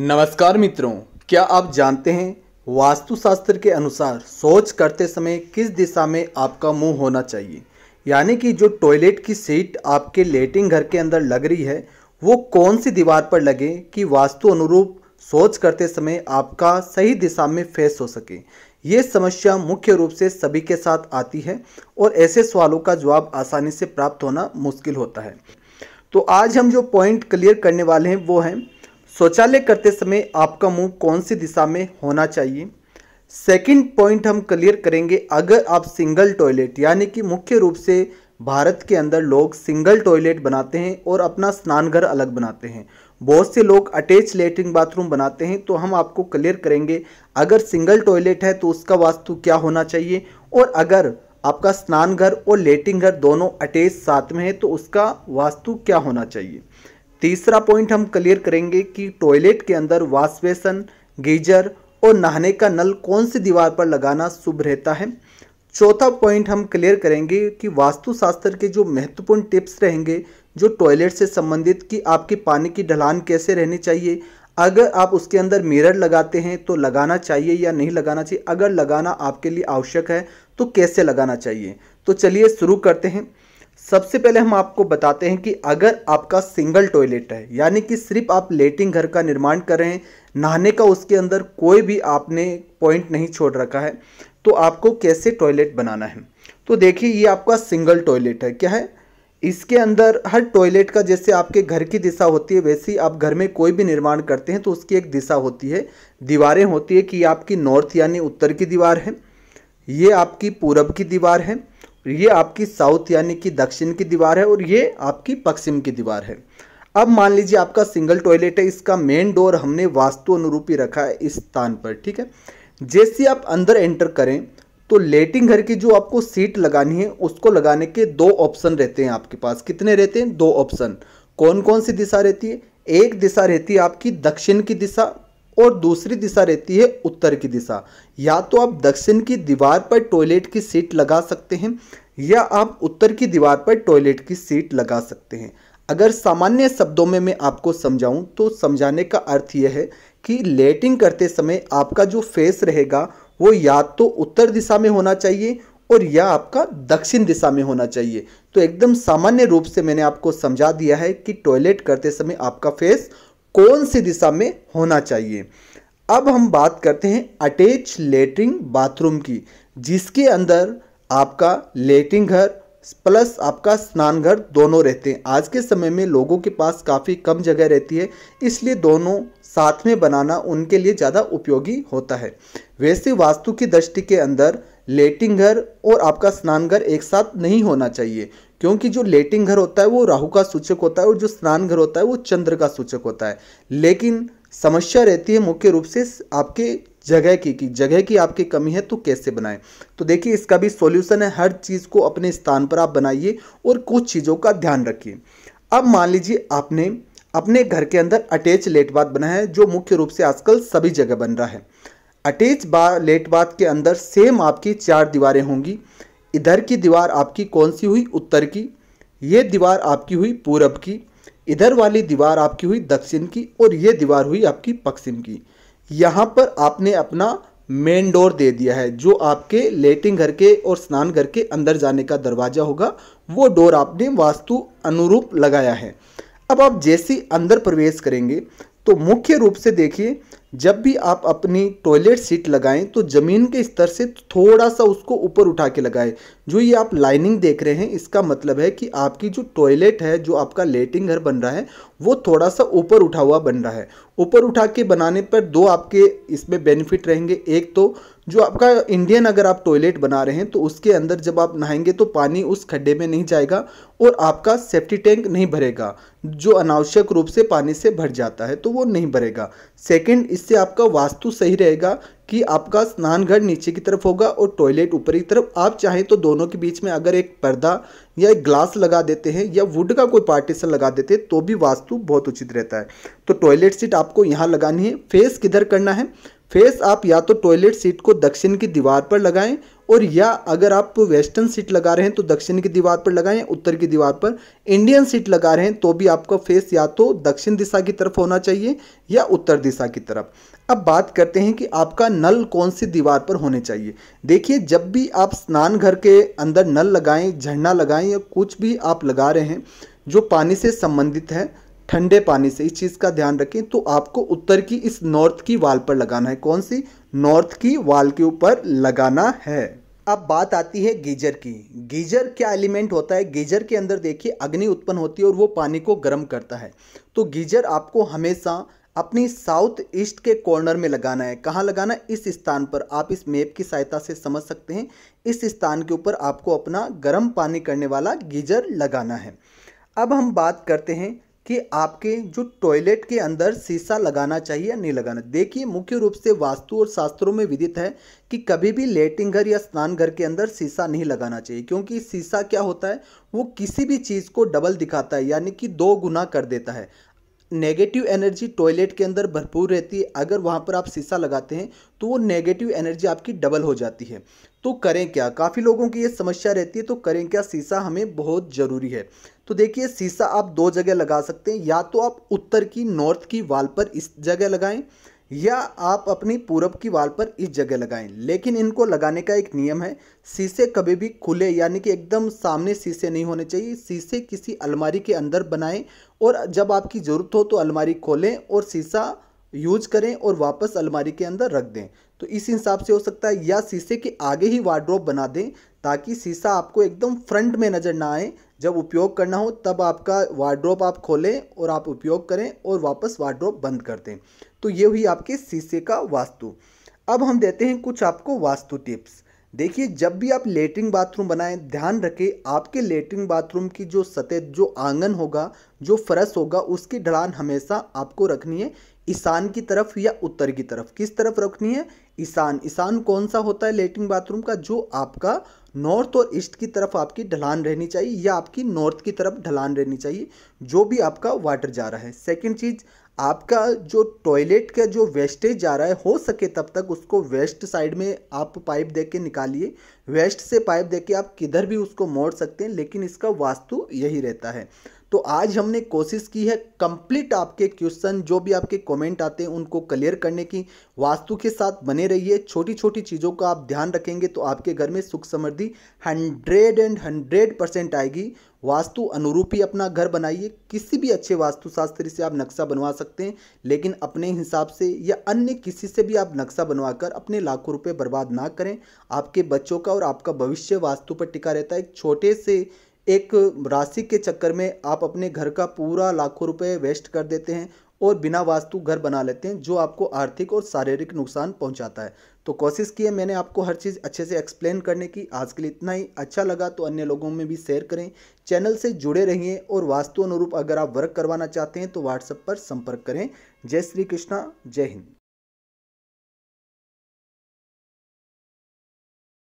नमस्कार मित्रों क्या आप जानते हैं वास्तुशास्त्र के अनुसार सोच करते समय किस दिशा में आपका मुंह होना चाहिए यानी कि जो टॉयलेट की सीट आपके लेटिंग घर के अंदर लग रही है वो कौन सी दीवार पर लगे कि वास्तु अनुरूप सोच करते समय आपका सही दिशा में फेस हो सके ये समस्या मुख्य रूप से सभी के साथ आती है और ऐसे सवालों का जवाब आसानी से प्राप्त होना मुश्किल होता है तो आज हम जो पॉइंट क्लियर करने वाले हैं वो हैं शौचालय करते समय आपका मुंह कौन सी दिशा में होना चाहिए सेकंड पॉइंट हम क्लियर करेंगे अगर आप सिंगल टॉयलेट यानी कि मुख्य रूप से भारत के अंदर लोग सिंगल टॉयलेट बनाते हैं और अपना स्नानघर अलग बनाते हैं बहुत से लोग अटैच लेटरिन बाथरूम बनाते हैं तो हम आपको क्लियर करेंगे अगर सिंगल टॉयलेट है तो उसका वास्तु क्या होना चाहिए और अगर आपका स्नान घर और लेटिंग घर दोनों अटैच साथ में है तो उसका वास्तु क्या होना चाहिए तीसरा पॉइंट हम क्लियर करेंगे कि टॉयलेट के अंदर वॉश बेसन गीजर और नहाने का नल कौन सी दीवार पर लगाना शुभ रहता है चौथा पॉइंट हम क्लियर करेंगे कि वास्तुशास्त्र के जो महत्वपूर्ण टिप्स रहेंगे जो टॉयलेट से संबंधित कि आपके पानी की ढलान कैसे रहनी चाहिए अगर आप उसके अंदर मिरर लगाते हैं तो लगाना चाहिए या नहीं लगाना चाहिए अगर लगाना आपके लिए आवश्यक है तो कैसे लगाना चाहिए तो चलिए शुरू करते हैं सबसे पहले हम आपको बताते हैं कि अगर आपका सिंगल टॉयलेट है यानी कि सिर्फ आप लेटिंग घर का निर्माण कर रहे हैं नहाने का उसके अंदर कोई भी आपने पॉइंट नहीं छोड़ रखा है तो आपको कैसे टॉयलेट बनाना है तो देखिए ये आपका सिंगल टॉयलेट है क्या है इसके अंदर हर टॉयलेट का जैसे आपके घर की दिशा होती है वैसे ही आप घर में कोई भी निर्माण करते हैं तो उसकी एक दिशा होती है दीवारें होती है कि आपकी नॉर्थ यानी उत्तर की दीवार है ये आपकी पूरब की दीवार है तो ये आपकी साउथ यानी कि दक्षिण की दीवार है और ये आपकी पश्चिम की दीवार है अब मान लीजिए आपका सिंगल टॉयलेट है इसका मेन डोर हमने वास्तु अनुरूपी रखा है इस स्थान पर ठीक है जैसे आप अंदर एंटर करें तो लेटिंग घर की जो आपको सीट लगानी है उसको लगाने के दो ऑप्शन रहते हैं आपके पास कितने रहते हैं दो ऑप्शन कौन कौन सी दिशा रहती है एक दिशा रहती है आपकी दक्षिण की दिशा और दूसरी दिशा रहती है उत्तर की दिशा या तो आप दक्षिण की दीवार पर टॉयलेट की सीट लगा सकते हैं या आप उत्तर की दीवार पर टॉयलेट की सीट लगा सकते हैं अगर सामान्य शब्दों में मैं आपको समझाऊं तो समझाने का अर्थ यह है कि लेटिंग करते समय आपका जो फेस रहेगा वो या तो उत्तर दिशा में होना चाहिए और या आपका दक्षिण दिशा में होना चाहिए तो एकदम सामान्य रूप से मैंने आपको समझा दिया है कि टॉयलेट करते समय आपका फेस कौन सी दिशा में होना चाहिए अब हम बात करते हैं अटैच लेटरिन बाथरूम की जिसके अंदर आपका लेटिंग घर प्लस आपका स्नान घर दोनों रहते हैं आज के समय में लोगों के पास काफ़ी कम जगह रहती है इसलिए दोनों साथ में बनाना उनके लिए ज़्यादा उपयोगी होता है वैसे वास्तु की दृष्टि के अंदर लेटिंग घर और आपका स्नान घर एक साथ नहीं होना चाहिए क्योंकि जो लेटिंग घर होता है वो राहु का सूचक होता है और जो स्नान घर होता है वो चंद्र का सूचक होता है लेकिन समस्या रहती है मुख्य रूप से आपके जगह की कि जगह की आपकी कमी है तो कैसे बनाएं तो देखिए इसका भी सॉल्यूशन है हर चीज़ को अपने स्थान पर आप बनाइए और कुछ चीज़ों का ध्यान रखिए अब मान लीजिए आपने अपने घर के अंदर अटैच लेट बाथ बनाया है जो मुख्य रूप से आजकल सभी जगह बन रहा है अटैच बा लेट बाथ के अंदर सेम आपकी चार दीवारें होंगी इधर की दीवार आपकी कौन सी हुई उत्तर की ये दीवार आपकी हुई पूरब की इधर वाली दीवार आपकी हुई दक्षिण की और ये दीवार हुई आपकी पश्चिम की यहाँ पर आपने अपना मेन डोर दे दिया है जो आपके लेटिंग घर के और स्नान घर के अंदर जाने का दरवाज़ा होगा वो डोर आपने वास्तु अनुरूप लगाया है अब आप जैसे अंदर प्रवेश करेंगे तो मुख्य रूप से देखिए जब भी आप अपनी टॉयलेट सीट लगाएं तो ज़मीन के स्तर से थोड़ा सा उसको ऊपर उठा के लगाएं जो ये आप लाइनिंग देख रहे हैं इसका मतलब है कि आपकी जो टॉयलेट है जो आपका लेटिंग घर बन रहा है वो थोड़ा सा ऊपर उठा हुआ बन रहा है ऊपर उठा के बनाने पर दो आपके इसमें बेनिफिट रहेंगे एक तो जो आपका इंडियन अगर आप टॉयलेट बना रहे हैं तो उसके अंदर जब आप नहाएंगे तो पानी उस खड्डे में नहीं जाएगा और आपका सेफ्टी टैंक नहीं भरेगा जो अनावश्यक रूप से पानी से भर जाता है तो वो नहीं भरेगा सेकंड इससे आपका वास्तु सही रहेगा कि आपका स्नान घर नीचे की तरफ होगा और टॉयलेट ऊपर की तरफ आप चाहें तो दोनों के बीच में अगर एक पर्दा या एक ग्लास लगा देते हैं या वुड का कोई पार्टीशन लगा देते हैं तो भी वास्तु बहुत उचित रहता है तो टॉयलेट सीट आपको यहाँ लगानी है फेस किधर करना है फेस आप या तो टॉयलेट सीट को दक्षिण की दीवार पर लगाएं और या अगर आप वेस्टर्न सीट लगा रहे हैं तो दक्षिण की दीवार पर लगाएं उत्तर की दीवार पर इंडियन सीट लगा रहे हैं तो भी आपका फेस या तो दक्षिण दिशा की तरफ होना चाहिए या उत्तर दिशा की तरफ अब बात करते हैं कि आपका नल कौन सी दीवार पर होने चाहिए देखिए जब भी आप स्नान घर के अंदर नल लगाएं झरना लगाएं या कुछ भी आप लगा रहे हैं जो पानी से संबंधित है ठंडे पानी से इस चीज़ का ध्यान रखें तो आपको उत्तर की इस नॉर्थ की वाल पर लगाना है कौन सी नॉर्थ की वाल के ऊपर लगाना है अब बात आती है गीजर की गीजर क्या एलिमेंट होता है गीजर के अंदर देखिए अग्नि उत्पन्न होती है और वो पानी को गर्म करता है तो गीजर आपको हमेशा अपनी साउथ ईस्ट के कॉर्नर में लगाना है कहाँ लगाना है इस स्थान पर आप इस मैप की सहायता से समझ सकते हैं इस स्थान के ऊपर आपको अपना गर्म पानी करने वाला गीजर लगाना है अब हम बात करते हैं कि आपके जो टॉयलेट के अंदर शीशा लगाना चाहिए या नहीं लगाना देखिए मुख्य रूप से वास्तु और शास्त्रों में विदित है कि कभी भी लेटिंग घर या स्नान घर के अंदर शीशा नहीं लगाना चाहिए क्योंकि शीशा क्या होता है वो किसी भी चीज़ को डबल दिखाता है यानी कि दो गुना कर देता है नेगेटिव एनर्जी टॉयलेट के अंदर भरपूर रहती है अगर वहाँ पर आप शीशा लगाते हैं तो वो नेगेटिव एनर्जी आपकी डबल हो जाती है तो करें क्या काफ़ी लोगों की ये समस्या रहती है तो करें क्या शीशा हमें बहुत ज़रूरी है तो देखिए शीशा आप दो जगह लगा सकते हैं या तो आप उत्तर की नॉर्थ की वाल पर इस जगह लगाएं या आप अपनी पूरब की वाल पर इस जगह लगाएं लेकिन इनको लगाने का एक नियम है शीशे कभी भी खुले यानी कि एकदम सामने शीशे नहीं होने चाहिए शीशे किसी अलमारी के अंदर बनाएं और जब आपकी ज़रूरत हो तो अलमारी खोलें और शीशा यूज करें और वापस अलमारी के अंदर रख दें तो इस हिसाब से हो सकता है या शीशे के आगे ही वार्ड्रोप बना दें ताकि शीशा आपको एकदम फ्रंट में नज़र ना आए जब उपयोग करना हो तब आपका वार्ड्रोप आप खोलें और आप उपयोग करें और वापस वार्ड्रोप बंद कर दें तो ये हुई आपके शीशे का वास्तु अब हम देते हैं कुछ आपको वास्तु टिप्स देखिए जब भी आप लेटरिन बाथरूम बनाएं ध्यान रखें आपके लेटरिन बाथरूम की जो सतह जो आंगन होगा जो फरस होगा उसकी ढलान हमेशा आपको रखनी है ईशान की तरफ या उत्तर की तरफ किस तरफ रखनी है ईशान ईशान कौन सा होता है लेटरिन बाथरूम का जो आपका नॉर्थ और ईस्ट की तरफ आपकी ढलान रहनी चाहिए या आपकी नॉर्थ की तरफ ढलान रहनी चाहिए जो भी आपका वाटर जा रहा है सेकेंड चीज़ आपका जो टॉयलेट का जो वेस्टेज जा रहा है हो सके तब तक उसको वेस्ट साइड में आप पाइप दे के निकालिए वेस्ट से पाइप दे के आप किधर भी उसको मोड़ सकते हैं लेकिन इसका वास्तु यही रहता है तो आज हमने कोशिश की है कंप्लीट आपके क्वेश्चन जो भी आपके कमेंट आते हैं उनको क्लियर करने की वास्तु के साथ बने रहिए छोटी छोटी चीज़ों का आप ध्यान रखेंगे तो आपके घर में सुख समृद्धि हंड्रेड एंड हंड्रेड परसेंट आएगी वास्तु अनुरूप ही अपना घर बनाइए किसी भी अच्छे वास्तुशास्त्री से आप नक्शा बनवा सकते हैं लेकिन अपने हिसाब से या अन्य किसी से भी आप नक्शा बनवाकर अपने लाखों रुपये बर्बाद ना करें आपके बच्चों का और आपका भविष्य वास्तु पर टिका रहता है एक छोटे से एक राशि के चक्कर में आप अपने घर का पूरा लाखों रुपए वेस्ट कर देते हैं और बिना वास्तु घर बना लेते हैं जो आपको आर्थिक और शारीरिक नुकसान पहुंचाता है तो कोशिश की है मैंने आपको हर चीज़ अच्छे से एक्सप्लेन करने की आज के लिए इतना ही अच्छा लगा तो अन्य लोगों में भी शेयर करें चैनल से जुड़े रहिए और वास्तु अनुरूप अगर आप वर्क करवाना चाहते हैं तो व्हाट्सएप पर संपर्क करें जय श्री कृष्णा जय हिंद